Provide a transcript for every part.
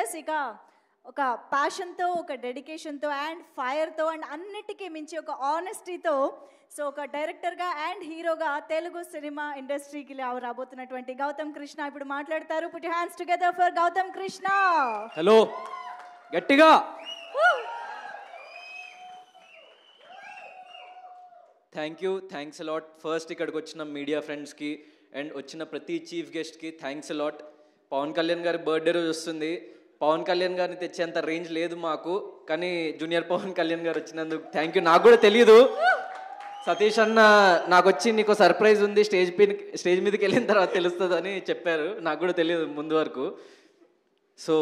yes ఇక ఒక ప్యాషన్తో ఒక డెడికేషన్తో అండ్ ఫైర్తో అండ్ అన్నిటికీ మించి ఒక ఆనెస్టీతో సో ఒక డైరెక్టర్గా అండ్ హీరోగా తెలుగు సినిమా ఇండస్ట్రీకి రాబోతున్నటువంటి గౌతమ్ కృష్ణ ఇప్పుడు మాట్లాడతారు put hands together for Gautham Krishna hello గట్టిగా thank you thanks a lot first ఇక్కడికి వచ్చిన మీడియా ఫ్రెండ్స్కి అండ్ వచ్చిన ప్రతి చీఫ్ గెస్ట్కి థ్యాంక్స్ అలాట్ పవన్ కళ్యాణ్ గారి బర్త్డే రోజు వస్తుంది పవన్ కళ్యాణ్ గారిని తెచ్చేంత రేంజ్ లేదు మాకు కానీ జూనియర్ పవన్ కళ్యాణ్ గారు వచ్చినందుకు థ్యాంక్ యూ నాకు కూడా తెలియదు సతీష్ అన్న నాకు వచ్చి నీకు సర్ప్రైజ్ ఉంది స్టేజ్ పైన స్టేజ్ మీదకి వెళ్ళిన తర్వాత తెలుస్తుందని చెప్పారు నాకు కూడా తెలియదు ముందు వరకు సో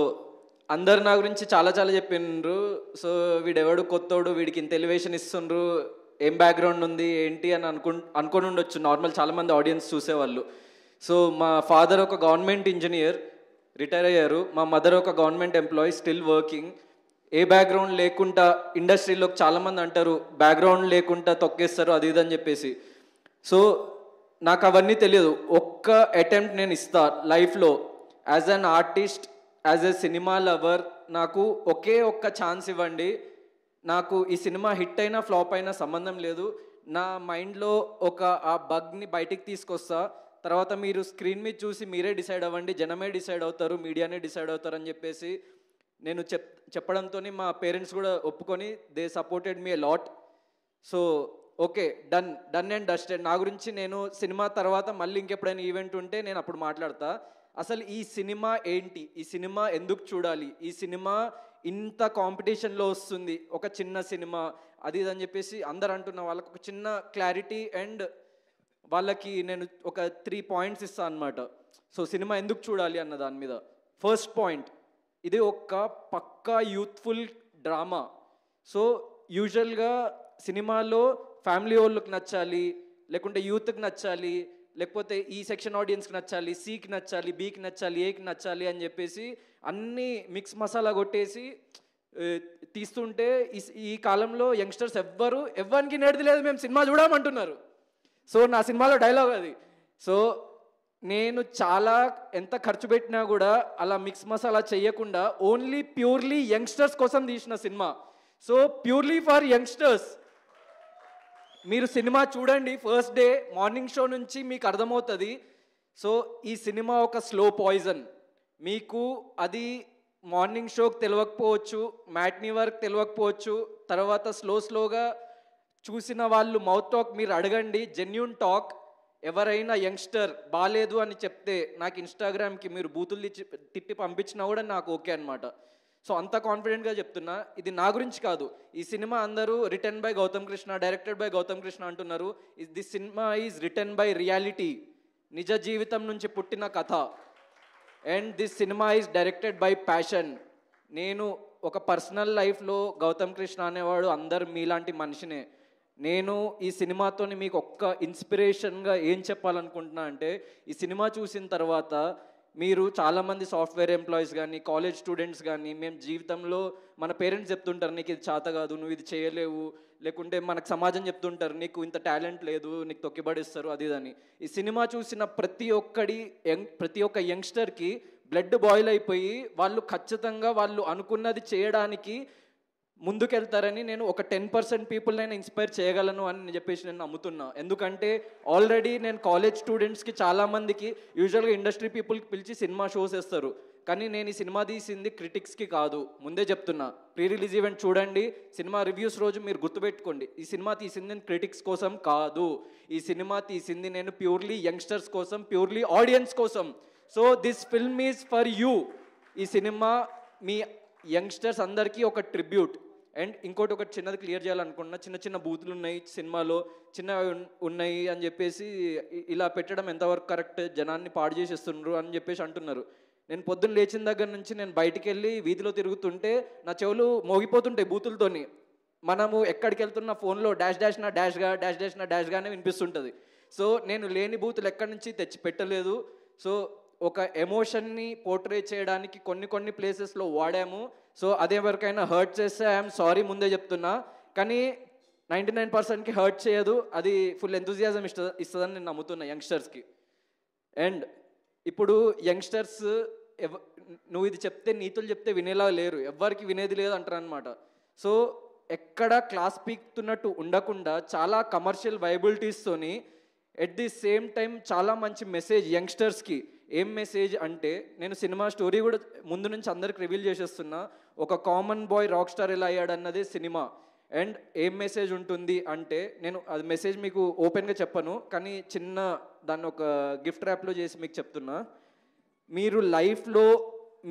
అందరు నా గురించి చాలా చాలా చెప్పిండ్రు సో వీడెవడు కొత్తోడు వీడికి ఇంత ఎలివేషన్ ఇస్తుండ్రు ఏం బ్యాక్గ్రౌండ్ ఉంది ఏంటి అని అనుకు అనుకుని ఉండొచ్చు నార్మల్ చాలామంది ఆడియన్స్ చూసేవాళ్ళు సో మా ఫాదర్ ఒక గవర్నమెంట్ ఇంజనీర్ రిటైర్ అయ్యారు మా మదర్ ఒక గవర్నమెంట్ ఎంప్లాయీ స్టిల్ వర్కింగ్ ఏ బ్యాక్గ్రౌండ్ లేకుండా ఇండస్ట్రీలోకి చాలామంది అంటారు బ్యాక్గ్రౌండ్ లేకుండా తొక్కేస్తారు అది ఇదని చెప్పేసి సో నాకు అవన్నీ తెలియదు ఒక్క అటెంప్ట్ నేను ఇస్తా లైఫ్లో as an artist as a cinema lover నాకు ఒకే ఒక్క ఛాన్స్ ఇవ్వండి నాకు ఈ సినిమా హిట్ అయినా ఫ్లాప్ అయినా సంబంధం లేదు నా మైండ్లో ఒక ఆ బగ్ని బయటికి తీసుకొస్తా తర్వాత మీరు స్క్రీన్ మీద చూసి మీరే డిసైడ్ అవ్వండి జనమే డిసైడ్ అవుతారు మీడియానే డిసైడ్ అవుతారు అని చెప్పేసి నేను చెప్ చెప్పడంతో మా పేరెంట్స్ కూడా ఒప్పుకొని they supported me lot so okay done done and dusted నా గురించి నేను సినిమా తర్వాత మళ్ళీ ఇంకెప్పుడైనా ఈవెంట్ ఉంటే నేను అప్పుడు మాట్లాడతా అసలు ఈ సినిమా ఏంటి ఈ సినిమా ఎందుకు చూడాలి ఈ సినిమా ఇంత కాంపిటీషన్లో వస్తుంది ఒక చిన్న సినిమా అది అని చెప్పేసి అందరు అంటున్న వాళ్ళకు ఒక చిన్న క్లారిటీ అండ్ వాళ్ళకి నేను ఒక త్రీ పాయింట్స్ ఇస్తాను అనమాట సో సినిమా ఎందుకు చూడాలి అన్న దాని మీద ఫస్ట్ పాయింట్ ఇది ఒక పక్కా యూత్ఫుల్ డ్రామా సో యూజువల్గా సినిమాలో ఫ్యామిలీ వాళ్ళకి నచ్చాలి లేకుంటే యూత్కి నచ్చాలి లేకపోతే ఈ సెక్షన్ ఆడియన్స్కి నచ్చాలి సికి నచ్చాలి బీకి నచ్చాలి ఏకి నచ్చాలి అని చెప్పేసి అన్నీ మిక్స్ మసాలా కొట్టేసి తీస్తుంటే ఈ కాలంలో యంగ్స్టర్స్ ఎవ్వరు ఎవ్వరికి నేర్ది లేదు మేము సినిమా చూడమంటున్నారు సో నా సినిమాలో డైలాగ్ అది సో నేను చాలా ఎంత ఖర్చు పెట్టినా కూడా అలా మిక్స్ మసాలా చేయకుండా ఓన్లీ ప్యూర్లీ యంగ్స్టర్స్ కోసం తీసిన cinema so purely for youngsters మీరు సినిమా చూడండి ఫస్ట్ డే మార్నింగ్ షో నుంచి మీకు అర్థమవుతుంది సో ఈ సినిమా ఒక స్లో పాయిజన్ మీకు అది మార్నింగ్ షోకి తెలియకపోవచ్చు మ్యాట్నీ వర్క్ తెలియకపోవచ్చు తర్వాత స్లో స్లోగా చూసిన వాళ్ళు మౌత్ టాక్ మీరు అడగండి జెన్యున్ టాక్ ఎవరైనా యంగ్స్టర్ బాగాలేదు అని చెప్తే నాకు ఇన్స్టాగ్రామ్కి మీరు బూతులు తిట్టి పంపించినా కూడా నాకు ఓకే అనమాట సో అంత కాన్ఫిడెంట్గా చెప్తున్నా ఇది నా గురించి కాదు ఈ సినిమా అందరూ written by Gautham Krishna directed by Gautham Krishna అంటున్నారు this cinema is written by reality నిజ జీవితం నుంచి పుట్టిన కథ and this cinema is directed by passion నేను ఒక పర్సనల్ లైఫ్లో గౌతమ్ కృష్ణ అనేవాడు అందరు మీలాంటి మనిషినే నేను ఈ సినిమాతో మీకు ఒక్క ఇన్స్పిరేషన్గా ఏం చెప్పాలనుకుంటున్నా అంటే ఈ సినిమా చూసిన తర్వాత మీరు చాలామంది సాఫ్ట్వేర్ ఎంప్లాయీస్ కానీ కాలేజ్ స్టూడెంట్స్ కానీ మేము జీవితంలో మన పేరెంట్స్ చెప్తుంటారు నీకు ఇది చేత కాదు నువ్వు ఇది చేయలేవు లేకుంటే మనకు సమాజం చెప్తుంటారు నీకు ఇంత టాలెంట్ లేదు నీకు తొక్కిబడిస్తారు అది ఇదని ఈ సినిమా చూసిన ప్రతి ఒక్కడి యంగ్ ప్రతి ఒక్క యంగ్స్టర్కి బ్లడ్ బాయిల్ అయిపోయి వాళ్ళు ఖచ్చితంగా వాళ్ళు అనుకున్నది చేయడానికి ముందుకెళ్తారని నేను ఒక టెన్ పర్సెంట్ పీపుల్ నేను ఇన్స్పైర్ చేయగలను అని చెప్పేసి నేను నమ్ముతున్నా ఎందుకంటే ఆల్రెడీ నేను కాలేజ్ స్టూడెంట్స్కి చాలామందికి యూజువల్గా ఇండస్ట్రీ పీపుల్కి పిలిచి సినిమా షోస్ వేస్తారు కానీ నేను ఈ సినిమా తీసింది క్రిటిక్స్కి కాదు ముందే చెప్తున్నా ప్రీ రిలీజ్ ఈవెంట్ చూడండి సినిమా రివ్యూస్ రోజు మీరు గుర్తుపెట్టుకోండి ఈ సినిమా తీసింది నేను క్రిటిక్స్ కోసం కాదు ఈ సినిమా తీసింది నేను ప్యూర్లీ యంగ్స్టర్స్ కోసం ప్యూర్లీ ఆడియన్స్ కోసం so this film is for you ఈ సినిమా మీ యంగ్స్టర్స్ అందరికీ ఒక ట్రిబ్యూట్ అండ్ ఇంకోటి ఒకటి చిన్నది క్లియర్ చేయాలనుకున్నా చిన్న చిన్న బూతులు ఉన్నాయి సినిమాలో చిన్నవి ఉన్నాయి అని చెప్పేసి ఇలా పెట్టడం ఎంతవరకు కరెక్ట్ జనాన్ని పాడు చేసేస్తున్నారు అని చెప్పేసి అంటున్నారు నేను పొద్దున్న లేచిన దగ్గర నుంచి నేను బయటికి వెళ్ళి వీధిలో తిరుగుతుంటే నా చెవులు మోగిపోతుంటాయి బూతులతోని మనము ఎక్కడికి వెళ్తున్న ఫోన్లో డాష్ డాష్ నా డాష్గా డాష్ డాష్ నా డాష్గానే వినిపిస్తుంటుంది సో నేను లేని బూతులు ఎక్కడి నుంచి తెచ్చి పెట్టలేదు సో ఒక ఎమోషన్ని పోర్ట్రే చేయడానికి కొన్ని కొన్ని ప్లేసెస్లో వాడాము సో అదే వరకైనా హర్ట్ చేస్తే ఐఎమ్ సారీ ముందే చెప్తున్నా కానీ నైంటీ నైన్ పర్సెంట్కి హర్ట్ చేయదు అది ఫుల్ ఎంతూజియాజం ఇస్త ఇస్తుందని నేను నమ్ముతున్నా యంగ్స్టర్స్కి అండ్ ఇప్పుడు యంగ్స్టర్స్ ఎవ నువ్వు ఇది చెప్తే నీతులు చెప్తే వినేలా లేరు ఎవ్వరికి వినేది లేదు అంటారనమాట సో ఎక్కడ క్లాస్ పీక్తున్నట్టు ఉండకుండా చాలా కమర్షియల్ వైబిలిటీస్తోని ఎట్ ది సేమ్ టైం చాలా మంచి మెసేజ్ యంగ్స్టర్స్కి ఏం మెసేజ్ అంటే నేను సినిమా స్టోరీ కూడా ముందు నుంచి అందరికి రివీల్ చేసేస్తున్నా ఒక కామన్ బాయ్ రాక్ స్టార్ ఎలా అయ్యాడన్నది సినిమా అండ్ ఏం మెసేజ్ ఉంటుంది అంటే నేను అది మెసేజ్ మీకు ఓపెన్గా చెప్పను కానీ చిన్న దాన్ని ఒక గిఫ్ట్ ర్యాప్లో చేసి మీకు చెప్తున్నా మీరు లైఫ్లో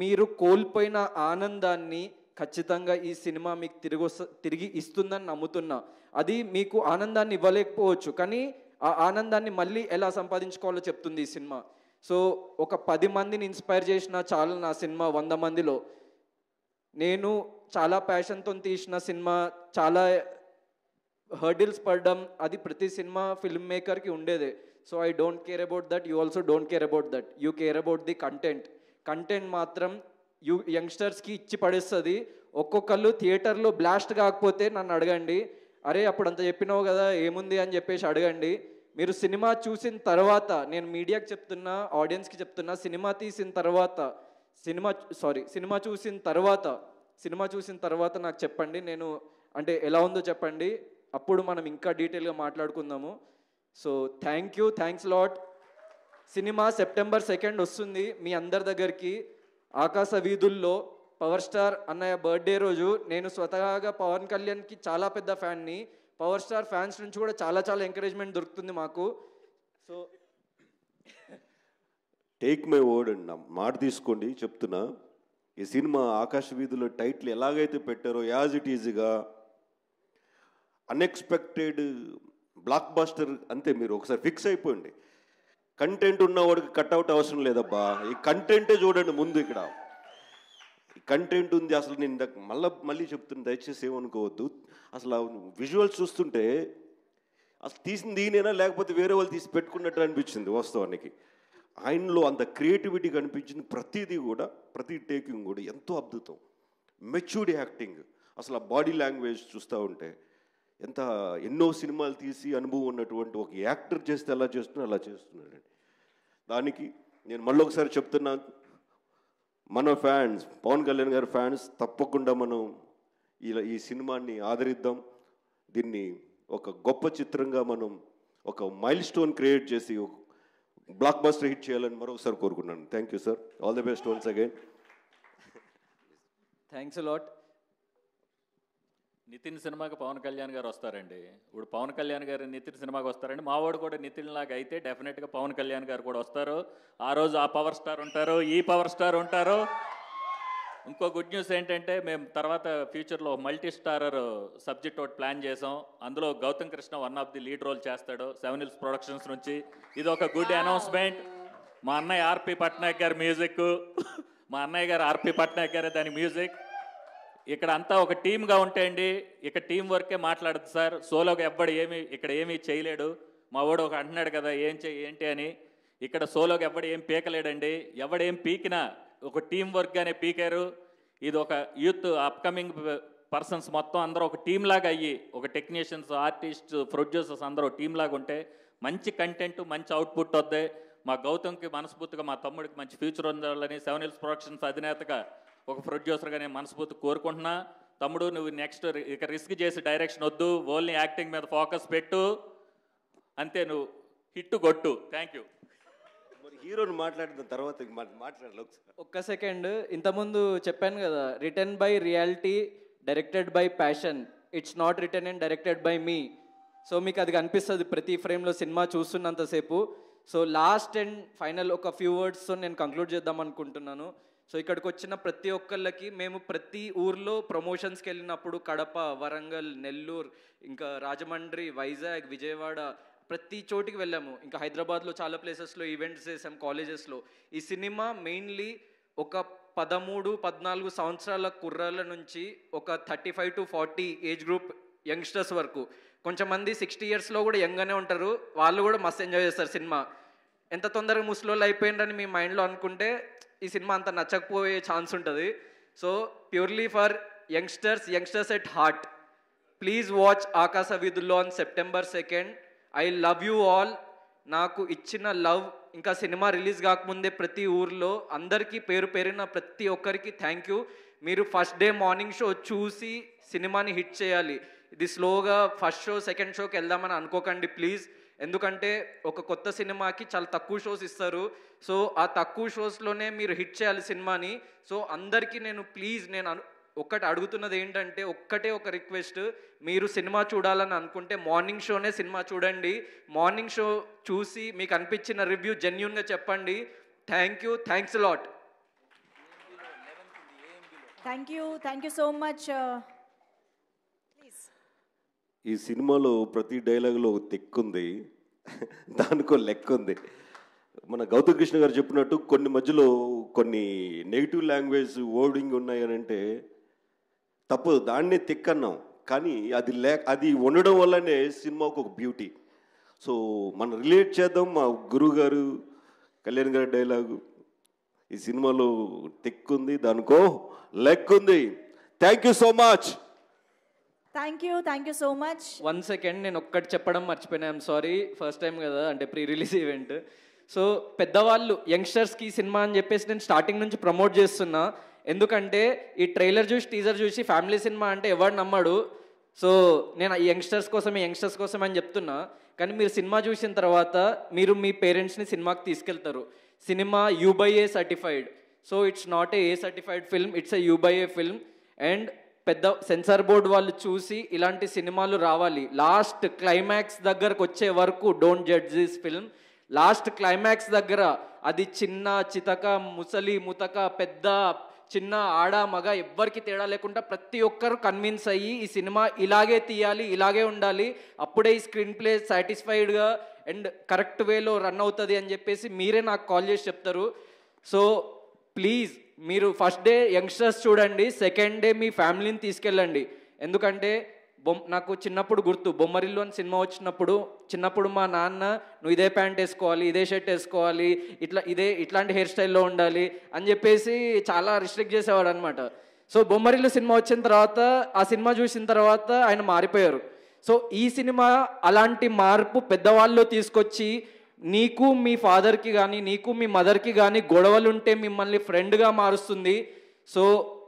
మీరు కోల్పోయిన ఆనందాన్ని ఖచ్చితంగా ఈ సినిమా మీకు తిరిగి తిరిగి ఇస్తుందని నమ్ముతున్నా అది మీకు ఆనందాన్ని ఇవ్వలేకపోవచ్చు కానీ ఆ ఆనందాన్ని మళ్ళీ ఎలా సంపాదించుకోవాలో చెప్తుంది ఈ సినిమా సో ఒక పది మందిని ఇన్స్పైర్ చేసిన చాలా నా సినిమా వంద మందిలో నేను చాలా ప్యాషన్తో తీసిన సినిమా చాలా హర్డిల్స్ పడడం అది ప్రతి సినిమా ఫిల్మ్ మేకర్కి ఉండేదే so I don't care about that you also don't care about that you care about the content content మాత్రం యూ యంగ్స్టర్స్కి ఇచ్చి పడేస్తుంది ఒక్కొక్కళ్ళు థియేటర్లో బ్లాస్ట్ కాకపోతే నన్ను అడగండి అరే అప్పుడు అంత చెప్పినావు కదా ఏముంది అని చెప్పేసి అడగండి మీరు సినిమా చూసిన తర్వాత నేను మీడియాకి చెప్తున్నా ఆడియన్స్కి చెప్తున్నా సినిమా తీసిన తర్వాత సినిమా సారీ సినిమా చూసిన తర్వాత సినిమా చూసిన తర్వాత నాకు చెప్పండి నేను అంటే ఎలా ఉందో చెప్పండి అప్పుడు మనం ఇంకా డీటెయిల్గా మాట్లాడుకుందాము so thank you thanks lot cinema September second వస్తుంది మీ అందరి దగ్గరికి ఆకాశ వీధుల్లో పవర్ స్టార్ అన్నయ్య బర్త్డే రోజు నేను స్వతహాగా పవన్ కళ్యాణ్కి చాలా పెద్ద ఫ్యాన్ని పవర్ స్టార్ ఫ్యాన్స్ నుంచి కూడా చాలా చాలా ఎంకరేజ్మెంట్ దొరుకుతుంది మాకు so take my word and నా మాట తీసుకోండి చెప్తున్నా ఈ సినిమా ఆకాశ వీధుల టైటిల్ ఎలాగైతే పెట్టారో యాజ్ ఇట్ ఈజీగా అన్ఎక్స్పెక్టెడ్ బ్లాక్ బాస్టర్ అంతే మీరు ఒకసారి ఫిక్స్ అయిపోయింది కంటెంట్ ఉన్నవాడికి కట్అవుట్ అవసరం లేదబ్బా ఈ కంటెంటే చూడండి ముందు ఇక్కడ కంటెంట్ ఉంది అసలు నేను మళ్ళీ మళ్ళీ చెప్తున్నా దయచేసి ఏమనుకోవద్దు అసలు విజువల్స్ చూస్తుంటే అసలు తీసింది ఈయనైనా లేకపోతే వేరే వాళ్ళు తీసి పెట్టుకున్నట్టు అనిపించింది వాస్తవానికి ఆయనలో అంత క్రియేటివిటీ కనిపించింది ప్రతిదీ కూడా ప్రతి టేకింగ్ కూడా ఎంతో అద్భుతం మెచ్యూర్డ్ యాక్టింగ్ అసలు ఆ బాడీ లాంగ్వేజ్ చూస్తూ ఉంటే ఎంత ఎన్నో సినిమాలు తీసి అనుభవం ఉన్నటువంటి ఒక యాక్టర్ చేస్తే ఎలా చేస్తున్నా అలా చేస్తున్నాడండి దానికి నేను మళ్ళీ ఒకసారి చెప్తున్నా మన ఫ్యాన్స్ పవన్ కళ్యాణ్ గారి ఫ్యాన్స్ తప్పకుండా మనం ఇలా ఈ సినిమాని ఆదరిద్దాం దీన్ని ఒక గొప్ప చిత్రంగా మనం ఒక మైల్ స్టోన్ క్రియేట్ చేసి బ్లాక్ బస్టర్ హిట్ చేయాలని మరొకసారి కోరుకున్నాను thank you sir all the best once again thanks a lot Nithin సినిమాకి పవన్ కళ్యాణ్ గారు వస్తారండి ఇప్పుడు పవన్ కళ్యాణ్ గారు నితిన్ సినిమాకి వస్తారండి మావాడు కూడా నితిన్ లాగా అయితే డెఫినెట్గా పవన్ కళ్యాణ్ గారు కూడా వస్తారు ఆ రోజు ఆ పవర్ స్టార్ ఉంటారు ఈ పవర్ స్టార్ ఉంటారు ఇంకో గుడ్ న్యూస్ ఏంటంటే మేము తర్వాత ఫ్యూచర్లో మల్టీ స్టారర్ సబ్జెక్ట్ ఒకటి ప్లాన్ చేసాం అందులో Gautham Krishna one of the lead role చేస్తాడు సెవెన్ హిల్స్ ప్రొడక్షన్స్ నుంచి ఇది ఒక గుడ్ అనౌన్స్మెంట్ మా అన్నయ్య ఆర్పి పట్నాయక్ గారి మ్యూజిక్ మా అన్నయ్య గారు ఆర్పి పట్నాయక్ గారి దాని మ్యూజిక్ ఇక్కడ అంతా ఒక టీమ్గా ఉంటాయండి ఇక్కడ టీం వర్కే మాట్లాడదు సార్ సోలో ఎవ్వడు ఏమి ఇక్కడ ఏమీ చేయలేడు మా వాడు ఒక అంటున్నాడు కదా ఏం చేయి ఏంటి అని ఇక్కడ సోలోకి ఎవ్వడు ఏం పీకలేడండి ఎవడేం పీకినా ఒక టీం వర్క్గానే పీకారు ఇది ఒక యూత్ అప్కమింగ్ పర్సన్స్ మొత్తం అందరూ ఒక టీంలాగా లాగా అయ్యి ఒక టెక్నీషియన్స్ ఆర్టిస్ట్ ప్రొడ్యూసర్స్ అందరూ టీంలాగా లాగా ఉంటే మంచి కంటెంట్ మంచి అవుట్పుట్ వద్ద మా గౌతమ్కి మనస్ఫూర్తిగా మా తమ్ముడికి మంచి ఫ్యూచర్ ఉండాలని సెవెన్ హిల్స్ ప్రొడక్షన్స్ అధినేతగా ఒక ప్రొడ్యూసర్గా నేను మనస్ఫూర్తి కోరుకుంటున్నా తమ్ముడు నువ్వు నెక్స్ట్ ఇక రిస్క్ చేసి డైరెక్షన్ వద్దు ఓన్లీ యాక్టింగ్ మీద ఫోకస్ పెట్టు అంతే నువ్వు హిట్టు కొట్టు థ్యాంక్ యూ హీరోని మాట్లాడిన తర్వాత మాట్లాడాలి ఒక్క సెకండ్ ఇంతకుముందు చెప్పాను కదా written by reality directed by passion it's not written and directed by me so మీకు అది కనిపిస్తుంది ప్రతి ఫ్రేమ్లో సినిమా చూస్తున్నంతసేపు సో లాస్ట్ అండ్ ఫైనల్ ఒక ఫ్యూ వర్డ్స్తో నేను కంక్లూడ్ చేద్దాం అనుకుంటున్నాను సో ఇక్కడికి వచ్చిన ప్రతి ఒక్కళ్ళకి మేము ప్రతి ఊర్లో ప్రమోషన్స్కి వెళ్ళినప్పుడు కడప వరంగల్ నెల్లూరు ఇంకా రాజమండ్రి వైజాగ్ విజయవాడ ప్రతి చోటికి వెళ్ళాము ఇంకా హైదరాబాద్లో చాలా ప్లేసెస్లో ఈవెంట్స్ చేసాం కాలేజెస్లో ఈ సినిమా మెయిన్లీ ఒక పదమూడు పద్నాలుగు సంవత్సరాల కుర్రాల నుంచి ఒక thirty five to forty age group youngsters వరకు కొంచెంమంది సిక్స్టీ ఇయర్స్లో కూడా యంగ్గానే ఉంటారు వాళ్ళు కూడా మస్తు ఎంజాయ్ చేస్తారు సినిమా ఎంత తొందరగా ముసలోళ్ళు అయిపోయిందని మీ మైండ్లో అనుకుంటే ఈ సినిమా అంత నచ్చకపోయే ఛాన్స్ ఉంటుంది so purely for youngsters youngsters at heart please watch Aakasa Veedhullo on September second I love you all నాకు ఇచ్చిన లవ్ ఇంకా సినిమా రిలీజ్ కాకముందే ప్రతి ఊర్లో అందరికీ పేరు పేరిన ప్రతి ఒక్కరికి థ్యాంక్ యూ మీరు ఫస్ట్ డే మార్నింగ్ షో చూసి సినిమాని హిట్ చేయాలి ఇది స్లోగా ఫస్ట్ షో సెకండ్ షోకి వెళ్దామని అనుకోకండి ప్లీజ్ ఎందుకంటే ఒక కొత్త సినిమాకి చాలా తక్కువ షోస్ ఇస్తారు సో ఆ తక్కువ షోస్లోనే మీరు హిట్ చేయాలి సినిమాని సో అందరికీ నేను ప్లీజ్ నేను ఒక్కటి అడుగుతున్నది ఏంటంటే ఒక్కటే ఒక రిక్వెస్ట్ మీరు సినిమా చూడాలని అనుకుంటే మార్నింగ్ షోనే సినిమా చూడండి మార్నింగ్ షో చూసి మీకు అనిపించిన రివ్యూ జెన్యున్గా చెప్పండి thank you thanks lot thank you thank you so much ఈ సినిమాలో ప్రతి డైలాగ్లో ఉంది దానికో లెక్క ఉంది మన గౌతమ్ కృష్ణ గారు చెప్పినట్టు కొన్ని మధ్యలో కొన్ని నెగిటివ్ లాంగ్వేజ్ ఓడింగ్ ఉన్నాయి అంటే తప్పు దాన్ని తిక్కన్నాం కానీ అది లేక అది ఉండడం వల్లనే సినిమాకు ఒక బ్యూటీ సో మనం రిలేట్ చేద్దాం మా గురువు గారు కళ్యాణ్ గారి డైలాగు ఈ సినిమాలో తిక్కుంది దానికో లెక్ ఉంది thank you so much thank you thank you so much one second నేను ఒక్కటి చెప్పడం మర్చిపోయినా సారీ ఫస్ట్ టైం కదా అంటే ప్రీ రిలీజ్ ఈవెంట్ సో పెద్దవాళ్ళు యంగ్స్టర్స్కి సినిమా అని చెప్పేసి నేను స్టార్టింగ్ నుంచి ప్రమోట్ చేస్తున్నా ఎందుకంటే ఈ ట్రైలర్ చూసి టీజర్ చూసి ఫ్యామిలీ సినిమా అంటే ఎవరు నమ్మడు సో నేను యంగ్స్టర్స్ కోసం యంగ్స్టర్స్ కోసం అని చెప్తున్నా కానీ మీరు సినిమా చూసిన తర్వాత మీరు మీ పేరెంట్స్ని సినిమాకి తీసుకెళ్తారు cinema U by A certified so it's not a A certified film it's a U by A film and పెద్ద సెన్సార్ బోర్డు వాళ్ళు చూసి ఇలాంటి సినిమాలు రావాలి లాస్ట్ క్లైమాక్స్ దగ్గరకు వచ్చే వరకు don't judge this film last climax దగ్గర అది చిన్న చితక ముసలి ముతక పెద్ద చిన్న ఆడ మగ ఎవ్వరికి తేడా లేకుండా ప్రతి ఒక్కరు కన్విన్స్ అయ్యి ఈ సినిమా ఇలాగే తీయాలి ఇలాగే ఉండాలి అప్పుడే ఈ స్క్రీన్ ప్లే సాటిస్ఫైడ్గా అండ్ కరెక్ట్ వేలో రన్ అవుతుంది అని చెప్పేసి మీరే నాకు కాల్ చేసి చెప్తారు సో ప్లీజ్ మీరు ఫస్ట్ డే యంగ్స్టర్స్ చూడండి సెకండ్ డే మీ ఫ్యామిలీని తీసుకెళ్ళండి ఎందుకంటే బొమ్ నాకు చిన్నప్పుడు గుర్తు బొమ్మరిల్లు అని సినిమా వచ్చినప్పుడు చిన్నప్పుడు మా నాన్న నువ్వు ఇదే ప్యాంట్ వేసుకోవాలి ఇదే షర్ట్ వేసుకోవాలి ఇట్లా ఇదే ఇట్లాంటి హెయిర్ స్టైల్లో ఉండాలి అని చెప్పేసి చాలా రిస్ట్రిక్ట్ చేసేవాడు అనమాట సో బొమ్మరిల్లు సినిమా వచ్చిన తర్వాత ఆ సినిమా చూసిన తర్వాత ఆయన మారిపోయారు సో ఈ సినిమా అలాంటి మార్పు పెద్దవాళ్ళు తీసుకొచ్చి నీకు మీ ఫాదర్కి కానీ నీకు మీ మదర్కి కానీ గొడవలుంటే మిమ్మల్ని ఫ్రెండ్గా మారుస్తుంది so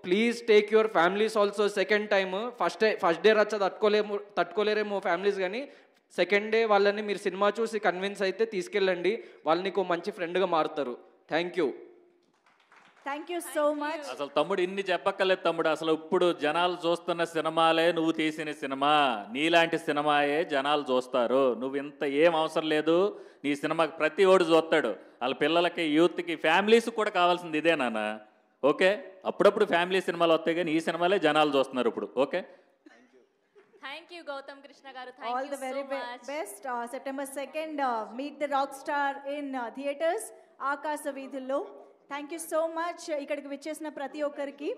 please take your families also second time first day first day రచ్చ తట్టుకోలేము తట్టుకోలేరేమో ఫ్యామిలీస్ కానీ సెకండ్ డే వాళ్ళని మీరు సినిమా చూసి కన్విన్స్ అయితే తీసుకెళ్ళండి వాళ్ళని ఒక మంచి ఫ్రెండ్గా మారుతారు thank you thank you so much అసలు తమ్ముడు ఇన్ని చెప్పక్కర్లేదు తమ్ముడు అసలు ఇప్పుడు జనాలు చూస్తున్న సినిమాలే నువ్వు తీసిన సినిమా నీలాంటి సినిమాయే జనాలు చూస్తారు నువ్వు ఇంత ఏం అవసరం లేదు నీ సినిమాకి ప్రతి ఓడు చూస్తాడు వాళ్ళ పిల్లలకి యూత్కి ఫ్యామిలీస్ కూడా కావాల్సింది ఇదే నాన్న ఓకే అప్పుడప్పుడు ఫ్యామిలీ సినిమాలు వస్తాయి కానీ ఈ సినిమాలే జనాలు చూస్తున్నారు ఇప్పుడు okay thank you Gautam Krishna garu all the very best September second meet the rock star in theatres ఆకాశ వీధుల్లో థ్యాంక్ యూ సో మచ్ ఇక్కడికి విచ్చేసిన ప్రతి ఒక్కరికి